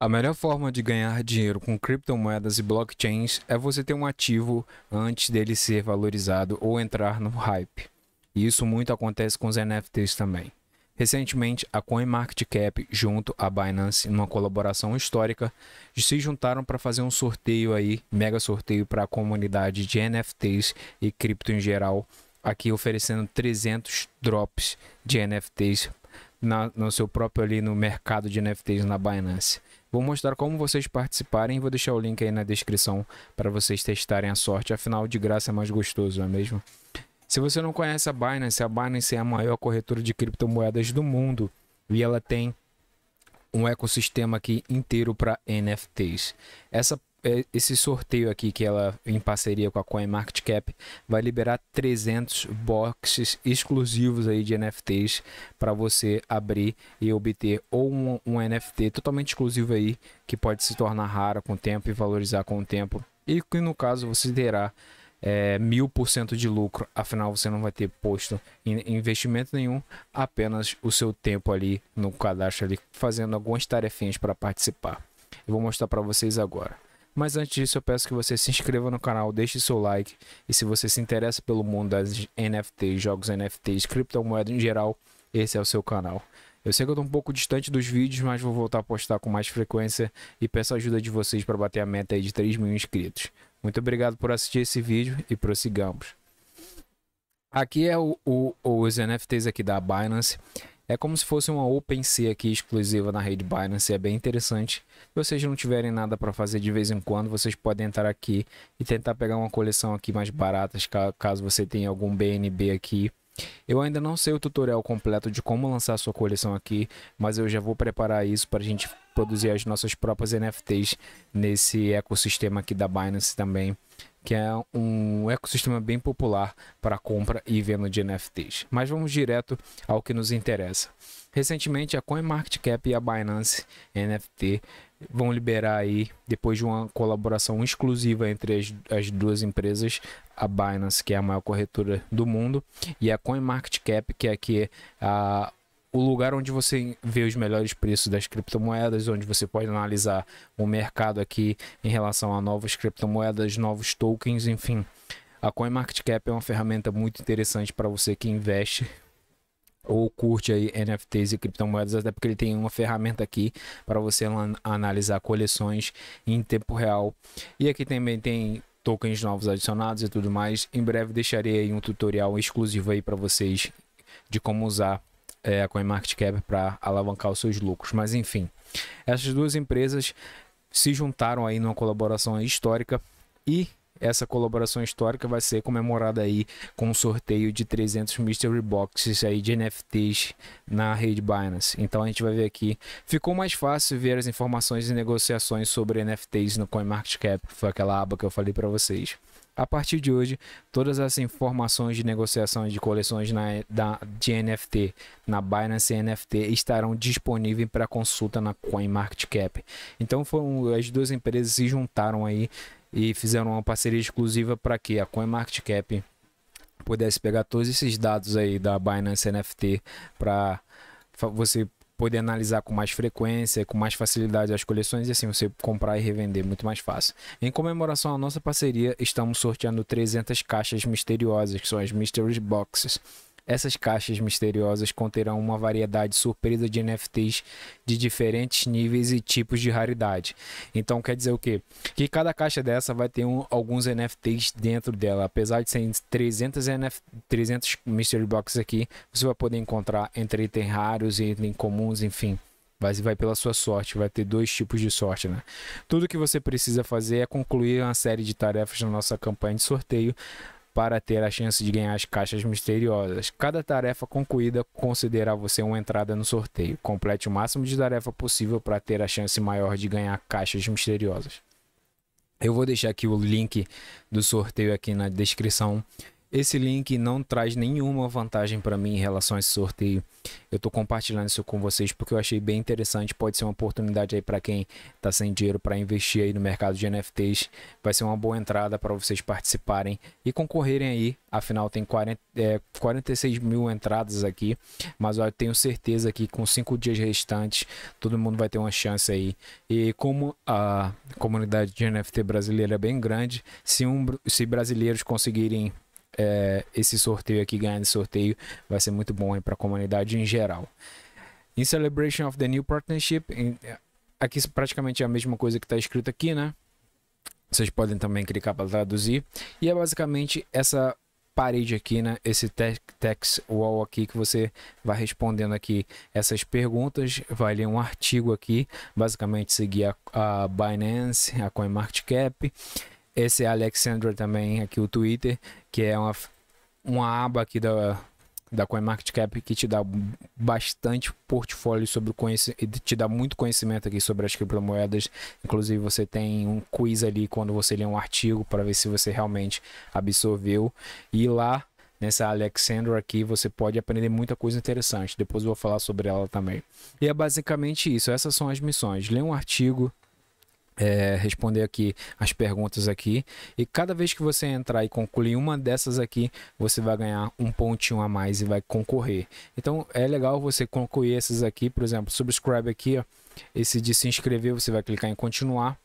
A melhor forma de ganhar dinheiro com criptomoedas e blockchains é você ter um ativo antes dele ser valorizado ou entrar no hype. E isso muito acontece com os NFTs também. Recentemente, a CoinMarketCap junto à Binance, numa colaboração histórica, se juntaram para fazer um sorteio aí, mega sorteio para a comunidade de NFTs e cripto em geral, aqui oferecendo 300 drops de NFTs na, no seu próprio ali no mercado de NFTs na Binance. Vou mostrar como vocês participarem, vou deixar o link aí na descrição para vocês testarem a sorte, afinal de graça é mais gostoso, não é mesmo? Se você não conhece a Binance, a Binance é a maior corretora de criptomoedas do mundo e ela tem um ecossistema aqui inteiro para NFTs. Essa é, esse sorteio aqui que ela em parceria com a CoinMarketCap vai liberar 300 boxes exclusivos aí de NFTs para você abrir e obter ou um, um NFT totalmente exclusivo aí que pode se tornar raro com o tempo e valorizar com o tempo e que no caso você terá é, mil por cento de lucro, afinal você não vai ter posto em investimento nenhum, apenas o seu tempo ali no cadastro ali fazendo algumas tarefinhas para participar. Eu vou mostrar para vocês agora. Mas antes disso, eu peço que você se inscreva no canal, deixe seu like. E se você se interessa pelo mundo das NFTs, jogos NFTs, criptomoedas em geral, esse é o seu canal. Eu sei que eu tô um pouco distante dos vídeos, mas vou voltar a postar com mais frequência e peço a ajuda de vocês para bater a meta aí de 3 mil inscritos. Muito obrigado por assistir esse vídeo e prossigamos. Aqui é o, o, os NFTs aqui da Binance. É como se fosse uma OpenSea aqui exclusiva na rede Binance, é bem interessante. Se vocês não tiverem nada para fazer de vez em quando, vocês podem entrar aqui e tentar pegar uma coleção aqui mais barata, caso você tenha algum BNB aqui. Eu ainda não sei o tutorial completo de como lançar sua coleção aqui, mas eu já vou preparar isso para a gente produzir as nossas próprias NFTs nesse ecossistema aqui da Binance também, que é um ecossistema bem popular para compra e venda de NFTs. Mas vamos direto ao que nos interessa. Recentemente, a CoinMarketCap e a Binance NFT vão liberar aí, depois de uma colaboração exclusiva entre as, as, duas empresas, a Binance, que é a maior corretora do mundo, e a CoinMarketCap, que é aqui a, o lugar onde você vê os melhores preços das criptomoedas, onde você pode analisar o mercado aqui em relação a novas criptomoedas, novos tokens, enfim. A CoinMarketCap é uma ferramenta muito interessante para você que investe ou curte aí NFTs e criptomoedas, até porque ele tem uma ferramenta aqui para você analisar coleções em tempo real. E aqui também tem tokens novos adicionados e tudo mais. Em breve deixarei aí um tutorial exclusivo aí para vocês de como usar é, a CoinMarketCap para alavancar os seus lucros. Mas enfim, essas duas empresas se juntaram aí numa colaboração histórica e essa colaboração histórica vai ser comemorada aí com um sorteio de 300 mystery boxes aí de NFTs na rede Binance. Então a gente vai ver aqui, ficou mais fácil ver as informações e negociações sobre NFTs no CoinMarketCap, que foi aquela aba que eu falei para vocês a partir de hoje, todas as informações de negociação de coleções na, da, de NFT na Binance NFT estarão disponíveis para consulta na CoinMarketCap. Então foram as duas empresas se juntaram aí e fizeram uma parceria exclusiva para que a CoinMarketCap pudesse pegar todos esses dados aí da Binance NFT para você poder analisar com mais frequência, com mais facilidade as coleções e assim você comprar e revender é muito mais fácil. Em comemoração à nossa parceria, estamos sorteando 300 caixas misteriosas, que são as Mystery Boxes essas caixas misteriosas conterão uma variedade surpresa de NFTs de diferentes níveis e tipos de raridade. Então quer dizer o quê? Que cada caixa dessa vai ter um, alguns NFTs dentro dela. Apesar de serem 300, NF, 300 mystery boxes aqui, você vai poder encontrar entre itens raros e itens comuns, enfim. Vai, vai pela sua sorte, vai ter dois tipos de sorte, né? Tudo que você precisa fazer é concluir uma série de tarefas na nossa campanha de sorteio para ter a chance de ganhar as caixas misteriosas. Cada tarefa concluída concederá você uma entrada no sorteio. Complete o máximo de tarefa possível para ter a chance maior de ganhar caixas misteriosas. Eu vou deixar aqui o link do sorteio aqui na descrição esse link não traz nenhuma vantagem para mim em relação a esse sorteio. Eu estou compartilhando isso com vocês porque eu achei bem interessante. Pode ser uma oportunidade aí para quem está sem dinheiro para investir aí no mercado de NFTs. Vai ser uma boa entrada para vocês participarem e concorrerem aí. Afinal, tem 40, é, 46 mil entradas aqui. Mas eu tenho certeza que com cinco dias restantes, todo mundo vai ter uma chance aí. E como a comunidade de NFT brasileira é bem grande, se, um, se brasileiros conseguirem é, esse sorteio aqui, ganhar esse sorteio, vai ser muito bom para a comunidade em geral. In celebration of the new partnership, in, é, aqui praticamente é a mesma coisa que está escrito aqui, né? Vocês podem também clicar para traduzir. E é basicamente essa parede aqui, né? Esse text wall aqui que você vai respondendo aqui essas perguntas, vai ler um artigo aqui, basicamente seguir a, a Binance, a CoinMarketCap esse é Alexandra também, aqui o Twitter, que é uma, uma aba aqui da, da CoinMarketCap que te dá bastante portfólio sobre conhecimento, te dá muito conhecimento aqui sobre as criptomoedas. Inclusive, você tem um quiz ali quando você lê um artigo para ver se você realmente absorveu. E lá nessa Alexandra aqui, você pode aprender muita coisa interessante. Depois eu vou falar sobre ela também. E é basicamente isso. Essas são as missões. Lê um artigo, é, responder aqui as perguntas aqui e cada vez que você entrar e concluir uma dessas aqui você vai ganhar um pontinho a mais e vai concorrer então é legal você concluir essas aqui por exemplo subscribe aqui ó, esse de se inscrever você vai clicar em continuar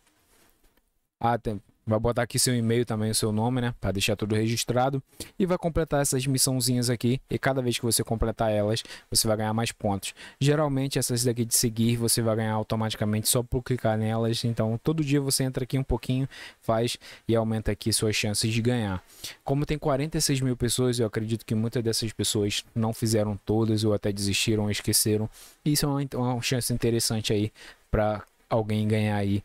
ah, tem, Vai botar aqui seu e-mail também, o seu nome, né? Para deixar tudo registrado. E vai completar essas missãozinhas aqui. E cada vez que você completar elas, você vai ganhar mais pontos. Geralmente, essas daqui de seguir, você vai ganhar automaticamente só por clicar nelas. Então, todo dia você entra aqui um pouquinho, faz e aumenta aqui suas chances de ganhar. Como tem 46 mil pessoas, eu acredito que muitas dessas pessoas não fizeram todas ou até desistiram ou esqueceram. Isso é uma, uma chance interessante aí para alguém ganhar aí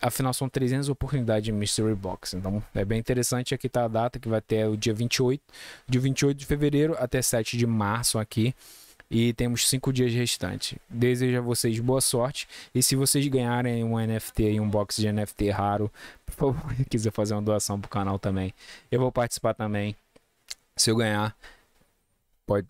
afinal são 300 oportunidades de Mystery Box. Então é bem interessante. Aqui tá a data que vai até o dia 28, de 28 de fevereiro até 7 de março aqui. E temos cinco dias restantes. Desejo a vocês boa sorte. E se vocês ganharem um NFT e um box de NFT raro, por favor, quiser fazer uma doação pro canal também. Eu vou participar também. Se eu ganhar, pode,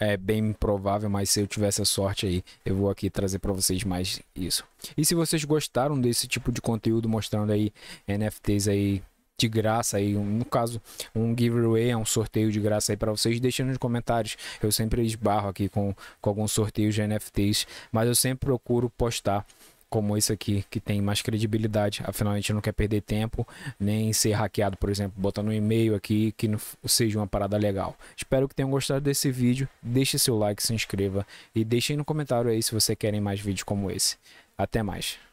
é bem provável, mas se eu tivesse a sorte aí, eu vou aqui trazer para vocês mais isso. E se vocês gostaram desse tipo de conteúdo mostrando aí NFTs aí de graça aí, no caso, um giveaway, é um sorteio de graça aí para vocês, deixando nos comentários. Eu sempre esbarro aqui com, com alguns sorteios de NFTs, mas eu sempre procuro postar como esse aqui, que tem mais credibilidade. Afinal, a gente não quer perder tempo, nem ser hackeado, por exemplo, botando um e-mail aqui que não seja uma parada legal. Espero que tenham gostado desse vídeo. Deixe seu like, se inscreva e deixe aí no comentário aí se você querem mais vídeos como esse. Até mais.